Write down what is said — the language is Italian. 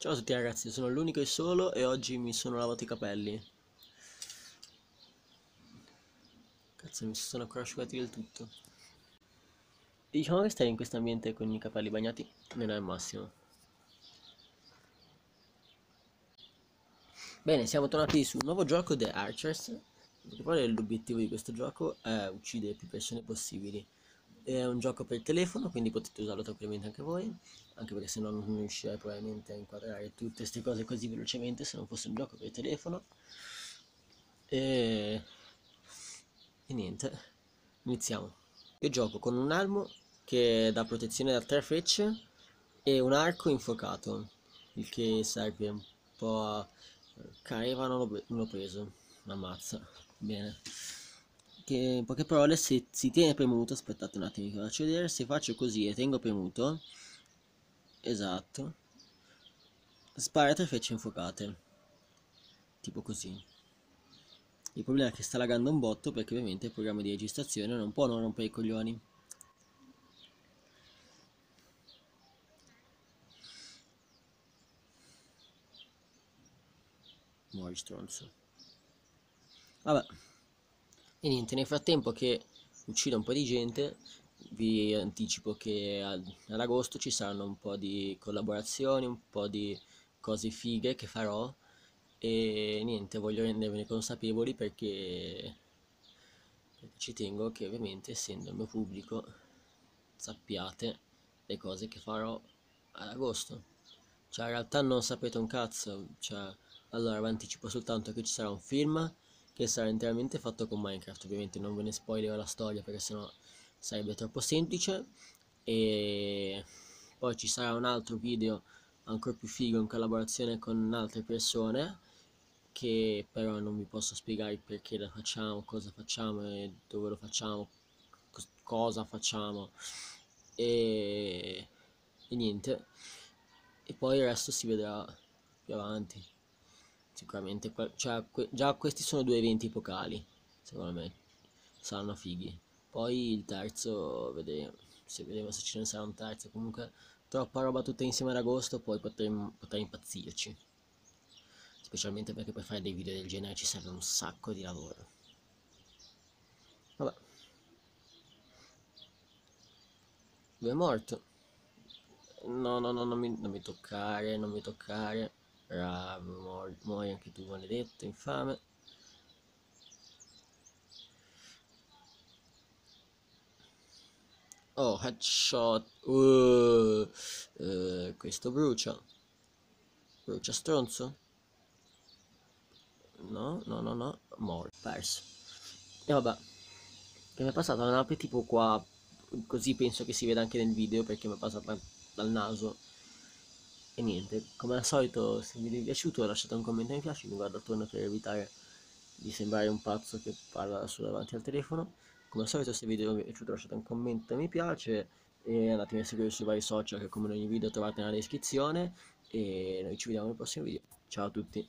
Ciao a tutti ragazzi, sono l'unico e solo e oggi mi sono lavato i capelli. Cazzo, mi sono ancora asciugati del tutto. Diciamo che stare in questo ambiente con i capelli bagnati non è il massimo. Bene, siamo tornati su un nuovo gioco The Archers. Perché poi l'obiettivo di questo gioco è uccidere più persone possibili. È un gioco per il telefono, quindi potete usarlo tranquillamente anche voi, anche perché se no non riuscirei probabilmente a inquadrare tutte queste cose così velocemente se non fosse un gioco per il telefono. E, e niente, iniziamo. Io gioco con un armo che dà protezione da tre frecce e un arco infuocato, il che serve un po' a... Caeva non l'ho preso, ammazza, bene che in poche parole se si tiene premuto, aspettate un attimo che faccio vedere, se faccio così e tengo premuto, esatto, spara tre frecce infuocate, tipo così. Il problema è che sta lagando un botto perché ovviamente il programma di registrazione non può non rompere i coglioni. Muori stronzo. Vabbè. E niente, nel frattempo che uccido un po' di gente, vi anticipo che ad, agosto ci saranno un po' di collaborazioni, un po' di cose fighe che farò e niente, voglio rendervene consapevoli perché, perché ci tengo che ovviamente essendo il mio pubblico sappiate le cose che farò ad agosto. Cioè in realtà non sapete un cazzo, cioè allora vi anticipo soltanto che ci sarà un film che sarà interamente fatto con Minecraft, ovviamente non ve ne spoilerò la storia perché sennò sarebbe troppo semplice e poi ci sarà un altro video ancora più figo in collaborazione con altre persone che però non vi posso spiegare perché la facciamo, cosa facciamo e dove lo facciamo, cosa facciamo e, e niente e poi il resto si vedrà più avanti sicuramente cioè, già questi sono due eventi epocali secondo me saranno fighi poi il terzo vedremo se vedremo se ce ne sarà un terzo comunque troppa roba tutta insieme ad agosto poi potremmo, potrei impazzirci specialmente perché per fare dei video del genere ci serve un sacco di lavoro vabbè lui è morto no no no non mi, non mi toccare non mi toccare bravo muori anche tu maledetto, infame. Oh, headshot. Uh, uh, questo brucia. Brucia stronzo? No, no, no, no. More. Perso. E vabbè. Che mi è passata una nape tipo qua. Così penso che si veda anche nel video perché mi è passata dal naso. E niente, come al solito se vi è piaciuto lasciate un commento mi piace, mi guardo attorno per evitare di sembrare un pazzo che parla solo davanti al telefono. Come al solito se il video vi è piaciuto lasciate un commento mi piace e andatemi a seguire sui vari social che come in ogni video trovate nella descrizione e noi ci vediamo nel prossimo video. Ciao a tutti!